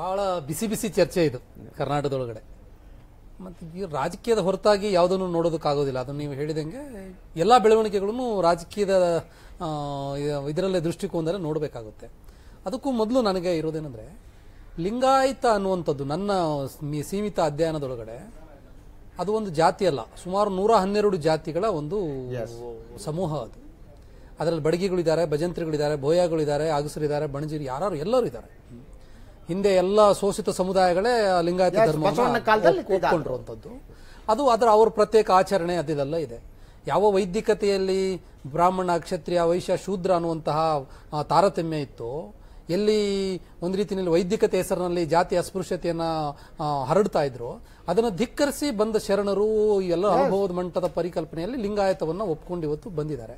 ಬಹಳ ಬಿಸಿ ಬಿಸಿ ಚರ್ಚೆ ಇದು ಕರ್ನಾಟಕದೊಳಗಡೆ ಮತ್ತು ಈ ರಾಜಕೀಯದ ಹೊರತಾಗಿ ಯಾವುದನ್ನು ನೋಡೋದಕ್ಕಾಗೋದಿಲ್ಲ ಅದನ್ನು ನೀವು ಹೇಳಿದಂಗೆ ಎಲ್ಲ ಬೆಳವಣಿಗೆಗಳನ್ನು ರಾಜಕೀಯದ ಇದರಲ್ಲೇ ದೃಷ್ಟಿಕೋನದಲ್ಲಿ ನೋಡಬೇಕಾಗುತ್ತೆ ಅದಕ್ಕೂ ಮೊದಲು ನನಗೆ ಇರೋದೇನೆಂದರೆ ಲಿಂಗಾಯತ ಅನ್ನುವಂಥದ್ದು ನನ್ನ ಸೀಮಿತ ಅಧ್ಯಯನದೊಳಗಡೆ ಅದು ಒಂದು ಜಾತಿ ಅಲ್ಲ ಸುಮಾರು ನೂರ ಹನ್ನೆರಡು ಜಾತಿಗಳ ಒಂದು ಸಮೂಹ ಅದು ಅದರಲ್ಲಿ ಬಡಗಿಗಳಿದ್ದಾರೆ ಭಜಂತ್ರಿಗಳಿದ್ದಾರೆ ಭೋಯಾಗಳಿದ್ದಾರೆ ಅಗಸರಿದ್ದಾರೆ ಬಣಜಿರು ಯಾರು ಎಲ್ಲರೂ ಇದ್ದಾರೆ ಹಿಂದೆ ಎಲ್ಲ ಶೋಷಿತ ಸಮುದಾಯಗಳೇ ಲಿಂಗಾಯತ ಧರ್ಮ ಧರ್ಮವನ್ನು ಅದು ಅದರ ಅವ್ರ ಪ್ರತ್ಯೇಕ ಆಚರಣೆ ಅದಿದೆಲ್ಲ ಇದೆ ಯಾವ ವೈದಿಕತೆಯಲ್ಲಿ ಬ್ರಾಹ್ಮಣ ಕ್ಷತ್ರಿಯ ವೈಶ್ಯ ಶೂದ್ರ ಅನ್ನುವಂತಹ ತಾರತಮ್ಯ ಇತ್ತು ಎಲ್ಲಿ ಒಂದು ರೀತಿಯಲ್ಲಿ ವೈದಿಕತೆ ಹೆಸರಿನಲ್ಲಿ ಜಾತಿ ಅಸ್ಪೃಶ್ಯತೆಯನ್ನ ಹರಡ್ತಾ ಇದ್ರು ಅದನ್ನು ಧಿಕ್ಕರಿಸಿ ಬಂದ ಶರಣರು ಎಲ್ಲ ಅನುಭವದ ಮಂಟದ ಪರಿಕಲ್ಪನೆಯಲ್ಲಿ ಲಿಂಗಾಯತವನ್ನು ಒಪ್ಕೊಂಡು ಇವತ್ತು ಬಂದಿದ್ದಾರೆ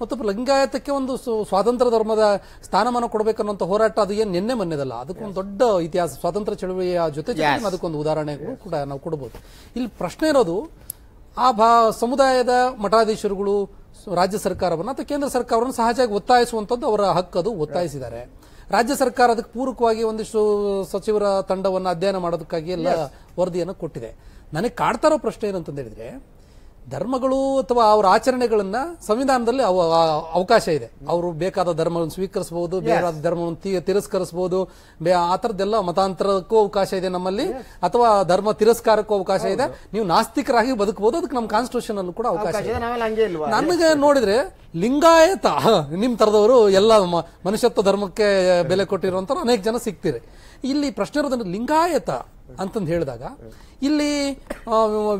ಮತ್ತು ಲಿಂಗಾಯತಕ್ಕೆ ಒಂದು ಸ್ವಾತಂತ್ರ್ಯ ಧರ್ಮದ ಸ್ಥಾನಮಾನ ಕೊಡಬೇಕನ್ನುವಂಥ ಹೋರಾಟ ಅದು ಏನು ನಿನ್ನೆ ಮೊನ್ನೆದಲ್ಲ ಅದಕ್ಕೊಂದು ದೊಡ್ಡ ಇತಿಹಾಸ ಸ್ವಾತಂತ್ರ್ಯ ಚಳುವಳಿಯ ಜೊತೆ ಅದಕ್ಕೊಂದು ಉದಾಹರಣೆ ಕೂಡ ನಾವು ಕೊಡಬಹುದು ಇಲ್ಲಿ ಪ್ರಶ್ನೆ ಇರೋದು ಆ ಭಾ ಸಮುದಾಯದ ಮಠಾಧೀಶರುಗಳು ರಾಜ್ಯ ಸರ್ಕಾರವನ್ನು ಅಥವಾ ಕೇಂದ್ರ ಸರ್ಕಾರವನ್ನು ಸಹಜವಾಗಿ ಒತ್ತಾಯಿಸುವಂಥದ್ದು ಅವರ ಅದು ಒತ್ತಾಯಿಸಿದ್ದಾರೆ ರಾಜ್ಯ ಸರ್ಕಾರ ಅದಕ್ಕೆ ಪೂರಕವಾಗಿ ಒಂದಿಷ್ಟು ಸಚಿವರ ತಂಡವನ್ನು ಅಧ್ಯಯನ ಮಾಡೋದಕ್ಕಾಗಿ ಎಲ್ಲ ವರದಿಯನ್ನು ಕೊಟ್ಟಿದೆ ನನಗೆ ಕಾಡ್ತಾರೋ ಪ್ರಶ್ನೆ ಏನು ಹೇಳಿದ್ರೆ ಧರ್ಮಗಳು ಅಥವಾ ಅವರ ಆಚರಣೆಗಳನ್ನ ಸಂವಿಧಾನದಲ್ಲಿ ಅವಕಾಶ ಇದೆ ಅವರು ಬೇಕಾದ ಧರ್ಮವನ್ನು ಸ್ವೀಕರಿಸಬಹುದು ಬೇಕಾದ ಧರ್ಮವನ್ನು ತಿರಸ್ಕರಿಸಬಹುದು ಆ ಥರದ್ದೆಲ್ಲ ಮತಾಂತರಕ್ಕೂ ಅವಕಾಶ ಇದೆ ನಮ್ಮಲ್ಲಿ ಅಥವಾ ಧರ್ಮ ತಿರಸ್ಕಾರಕ್ಕೂ ಅವಕಾಶ ಇದೆ ನೀವು ನಾಸ್ತಿಕರಾಗಿ ಬದುಕಬಹುದು ಅದಕ್ಕೆ ನಮ್ಮ ಕಾನ್ಸ್ಟಿಟ್ಯೂಷನ್ ಅಲ್ಲೂ ಕೂಡ ಅವಕಾಶ ಇದೆ ನನಗೆ ನೋಡಿದ್ರೆ ಲಿಂಗಾಯತ ನಿಮ್ಮ ತರದವರು ಎಲ್ಲ ಮನುಷ್ಯತ್ವ ಧರ್ಮಕ್ಕೆ ಬೆಲೆ ಕೊಟ್ಟಿರುವಂತ ಅನೇಕ ಜನ ಸಿಗ್ತೀರಿ ಇಲ್ಲಿ ಪ್ರಶ್ನೆ ಇರೋದನ್ನು ಲಿಂಗಾಯತ ಅಂತಂದು ಹೇಳಿದಾಗ ಇಲ್ಲಿ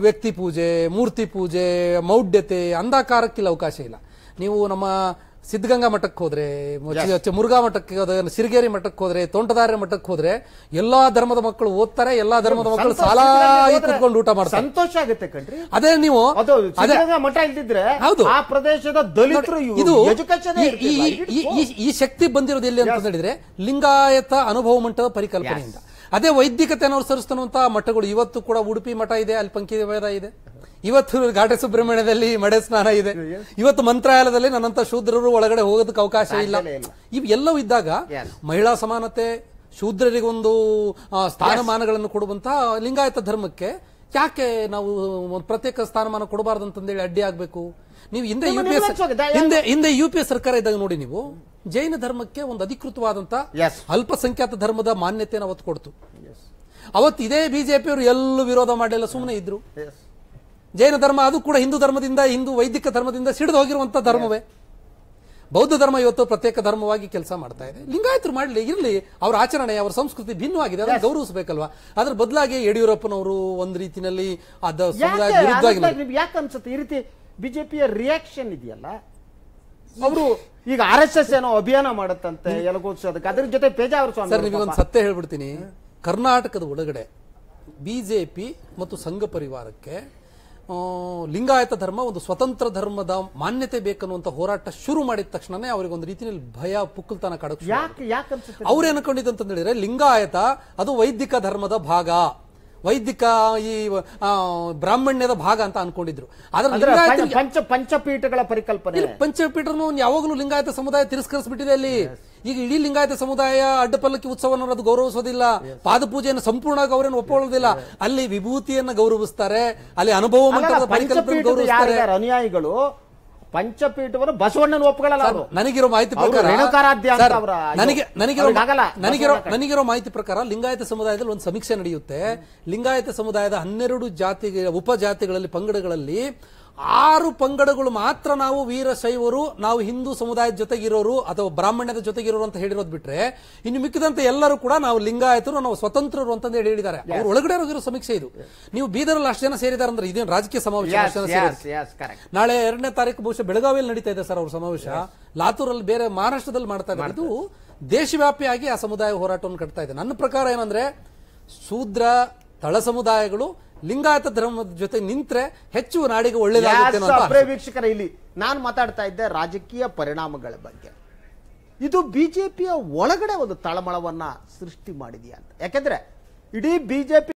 ವ್ಯಕ್ತಿ ಪೂಜೆ ಮೂರ್ತಿ ಪೂಜೆ ಮೌಢ್ಯತೆ ಅಂಧಕಾರಕ್ಕಿಲ್ಲ ಅವಕಾಶ ಇಲ್ಲ ನೀವು ನಮ್ಮ ಸಿದ್ಧಗಂಗಾ ಮಠಕ್ಕೆ ಹೋದ್ರೆ ಮುರುಘಾ ಮಠಕ್ಕೆ ಹೋದ್ರೆ ಸಿರಿಗೇರಿ ಮಠಕ್ಕೆ ಹೋದ್ರೆ ತೋಂಟದಾರ್ಯ ಮಠಕ್ಕೆ ಹೋದ್ರೆ ಎಲ್ಲಾ ಧರ್ಮದ ಮಕ್ಕಳು ಓದ್ತಾರೆ ಎಲ್ಲಾ ಧರ್ಮದ ಮಕ್ಕಳು ಸಾಲ ಕುತ್ಕೊಂಡು ಊಟ ಮಾಡ್ತಾರೆ ಸಂತೋಷ ಆಗುತ್ತೆ ಕಣ್ರಿ ಅದೇ ನೀವು ಮಠ ಇಲ್ದಿದ್ರೆ ಹೌದು ಆ ಪ್ರದೇಶದ ದಲಿತರು ಇದು ಈ ಶಕ್ತಿ ಬಂದಿರೋದು ಎಲ್ಲಿ ಅಂತ ಹೇಳಿದ್ರೆ ಲಿಂಗಾಯತ ಅನುಭವ ಮಂಟದ ಪರಿಕಲ್ಪನೆಯಿಂದ ಅದೇ ವೈದಿಕತೆ ಅನುಸರಿಸ್ತಾ ಮಠಗಳು ಇವತ್ತು ಕೂಡ ಉಡುಪಿ ಮಠ ಇದೆ ಅಲ್ಲಿ ಪಂಕಿ ವೇದ ಇದೆ ಇವತ್ತು ಘಾಟೆ ಸುಬ್ರಹ್ಮಣ್ಯದಲ್ಲಿ ಮಡೆ ಸ್ನಾನ ಇದೆ ಇವತ್ತು ಮಂತ್ರಾಲಯದಲ್ಲಿ ನನ್ನಂತ ಶೂದ್ರರು ಒಳಗಡೆ ಹೋಗೋದಕ್ಕೆ ಅವಕಾಶ ಇಲ್ಲ ಇವೆಲ್ಲವೂ ಇದ್ದಾಗ ಮಹಿಳಾ ಸಮಾನತೆ ಒಂದು ಸ್ಥಾನಮಾನಗಳನ್ನು ಕೊಡುವಂತಹ ಲಿಂಗಾಯತ ಧರ್ಮಕ್ಕೆ ಯಾಕೆ ನಾವು ಪ್ರತ್ಯೇಕ ಸ್ಥಾನಮಾನ ಕೊಡಬಾರ್ದು ಅಂತಂದೇಳಿ ಅಡ್ಡಿ ಆಗ್ಬೇಕು ನೀವು ಹಿಂದೆ ಯು ಪಿ ಹಿಂದೆ ಹಿಂದೆ ಯು ಪಿ ಸರ್ಕಾರ ಇದ್ದಾಗ ನೋಡಿ ನೀವು ಜೈನ ಧರ್ಮಕ್ಕೆ ಒಂದು ಅಧಿಕೃತವಾದಂತ ಅಲ್ಪಸಂಖ್ಯಾತ ಧರ್ಮದ ಮಾನ್ಯತೆಯನ್ನು ಅವತ್ತು ಕೊಡ್ತು ಅವತ್ತು ಇದೇ ಬಿಜೆಪಿಯವರು ಎಲ್ಲೂ ವಿರೋಧ ಮಾಡಲಿಲ್ಲ ಸುಮ್ಮನೆ ಇದ್ರು ಜೈನ ಧರ್ಮ ಅದು ಕೂಡ ಹಿಂದೂ ಧರ್ಮದಿಂದ ಹಿಂದೂ ವೈದಿಕ ಧರ್ಮದಿಂದ ಸಿಡಿದು ಹೋಗಿರುವಂತಹ ಧರ್ಮವೇ ಬೌದ್ಧ ಧರ್ಮ ಇವತ್ತು ಪ್ರತ್ಯೇಕ ಧರ್ಮವಾಗಿ ಕೆಲಸ ಮಾಡ್ತಾ ಇದೆ ಲಿಂಗಾಯತರು ಮಾಡಲಿ ಇರಲಿ ಅವರ ಆಚರಣೆ ಅವರ ಸಂಸ್ಕೃತಿ ಭಿನ್ನವಾಗಿದೆ ಅದನ್ನು ಗೌರವಿಸಬೇಕಲ್ವಾ ಅದ್ರ ಬದಲಾಗಿ ಯಡಿಯೂರಪ್ಪನವರು ಒಂದ್ ರೀತಿಯಲ್ಲಿ ಅದ ಸಮುದಾಯ ವಿರುದ್ಧವಾಗಿ ಯಾಕೆ ಅನ್ಸುತ್ತೆ ಈ ರೀತಿ ಬಿಜೆಪಿಯ ರಿಯಾಕ್ಷನ್ ಇದೆಯಲ್ಲ ಅವರು ಈಗ ಆರ್ ಎಸ್ ಎಸ್ ಏನೋ ಅಭಿಯಾನ ಮಾಡುತ್ತಂತೆ ಎಲಗೋತ್ಸೋದಕ್ಕೆ ಅದ್ರ ಜೊತೆ ಪೇಜಾವರ ಸರ್ ನಿಮಗೊಂದು ಸತ್ಯ ಹೇಳ್ಬಿಡ್ತೀನಿ ಕರ್ನಾಟಕದ ಒಳಗಡೆ ಬಿಜೆಪಿ ಮತ್ತು ಸಂಘ ಪರಿವಾರಕ್ಕೆ ಲಿಂಗಾಯತ ಧರ್ಮ ಒಂದು ಸ್ವತಂತ್ರ ಧರ್ಮದ ಮಾನ್ಯತೆ ಬೇಕನ್ನುವಂತ ಹೋರಾಟ ಶುರು ಮಾಡಿದ ತಕ್ಷಣನೇ ಅವರಿಗೆ ಒಂದು ರೀತಿಯಲ್ಲಿ ಭಯ ಪುಕ್ಕಲ್ತನ ಕಾಡಕ್ ಅವ್ರು ಏನ್ಕೊಂಡಿದ್ದಂತ ಹೇಳಿದ್ರೆ ಲಿಂಗಾಯತ ಅದು ವೈದಿಕ ಧರ್ಮದ ಭಾಗ ವೈದಿಕ ಈ ಬ್ರಾಹ್ಮಣ್ಯದ ಭಾಗ ಅಂತ ಅನ್ಕೊಂಡಿದ್ರು ಆದ್ರೆ ಪಂಚಪೀಠಗಳ ಪರಿಕಲ್ಪನೆ ಪಂಚಪೀಠ ಯಾವಾಗಲೂ ಲಿಂಗಾಯತ ಸಮುದಾಯ ತಿರಸ್ಕರಿಸ್ಬಿಟ್ಟಿದೆ ಅಲ್ಲಿ ಈಗ ಇಡೀ ಲಿಂಗಾಯತ ಸಮುದಾಯ ಅಡ್ಡಪಲ್ಲಕ್ಕಿ ಉತ್ಸವವನ್ನು ಅದು ಗೌರವಿಸೋದಿಲ್ಲ ಪಾದಪೂಜೆಯನ್ನು ಸಂಪೂರ್ಣವಾಗಿ ಅವರೇನು ಒಪ್ಪಿಕೊಳ್ಳೋದಿಲ್ಲ ಅಲ್ಲಿ ವಿಭೂತಿಯನ್ನ ಗೌರವಿಸ್ತಾರೆ ಅಲ್ಲಿ ಅನುಭವ ಅನುಯಾಯಿಗಳು ಪಂಚಪೀಠವನ್ನು ಬಸವಣ್ಣನ ನನಗಿರೋ ಮಾಹಿತಿ ಪ್ರಕಾರ ನನಗಿರೋ ನನಗಿರೋ ನನಗಿರೋ ಮಾಹಿತಿ ಪ್ರಕಾರ ಲಿಂಗಾಯತ ಸಮುದಾಯದಲ್ಲಿ ಒಂದು ಸಮೀಕ್ಷೆ ನಡೆಯುತ್ತೆ ಲಿಂಗಾಯತ ಸಮುದಾಯದ ಹನ್ನೆರಡು ಜಾತಿ ಉಪಜಾತಿಗಳಲ್ಲಿ ಪಂಗಡಗಳಲ್ಲಿ ಆರು ಪಂಗಡಗಳು ಮಾತ್ರ ನಾವು ವೀರಶೈವರು ನಾವು ಹಿಂದೂ ಸಮುದಾಯದ ಜೊತೆಗಿರೋರು ಅಥವಾ ಬ್ರಾಹ್ಮಣ್ಯದ ಜೊತೆಗಿರೋರು ಅಂತ ಹೇಳಿರೋದು ಬಿಟ್ರೆ ಇನ್ನು ಮಿಕ್ಕಿದಂತೆ ಎಲ್ಲರೂ ಕೂಡ ನಾವು ಲಿಂಗಾಯತರು ನಾವು ಸ್ವತಂತ್ರರು ಅಂತ ಹೇಳಿ ಹೇಳಿದ್ದಾರೆ ಅವ್ರ ಒಳಗಡೆ ಹೋಗಿರೋ ಸಮೀಕ್ಷೆ ಇದು ನೀವು ಬೀದರಲ್ಲಿ ಅಷ್ಟು ಜನ ಸೇರಿದಾರೆ ಅಂದ್ರೆ ಇದೇನು ರಾಜಕೀಯ ಸಮಾವೇಶ ನಾಳೆ ಎರಡನೇ ತಾರೀಕು ಬಹುಶಃ ಬೆಳಗಾವಿಯಲ್ಲಿ ನಡೀತಾ ಇದೆ ಸರ್ ಅವ್ರ ಸಮಾವೇಶ ಲಾತೂರಲ್ಲಿ ಬೇರೆ ಮಹಾರಾಷ್ಟ್ರದಲ್ಲಿ ಮಾಡ್ತಾ ಇದ್ದಾರೆ ಇದು ದೇಶವ್ಯಾಪಿಯಾಗಿ ಆ ಸಮುದಾಯ ಹೋರಾಟವನ್ನು ಕಟ್ತಾ ಇದೆ ನನ್ನ ಪ್ರಕಾರ ಏನಂದ್ರೆ ಶೂದ್ರ ತಳ ಸಮುದಾಯಗಳು ಲಿಂಗಾಯತ ಧರ್ಮದ ಜೊತೆ ನಿಂತ್ರೆ ಹೆಚ್ಚು ನಾಡಿಗೆ ಒಳ್ಳೆಯದಾಗುತ್ತೆ ವೀಕ್ಷಕರ ಇಲ್ಲಿ ನಾನು ಮಾತಾಡ್ತಾ ಇದ್ದೆ ರಾಜಕೀಯ ಪರಿಣಾಮಗಳ ಬಗ್ಗೆ ಇದು ಬಿಜೆಪಿಯ ಒಳಗಡೆ ಒಂದು ತಳಮಳವನ್ನ ಸೃಷ್ಟಿ ಮಾಡಿದೆಯಾ ಅಂತ ಯಾಕೆಂದ್ರೆ ಇಡೀ ಬಿಜೆಪಿ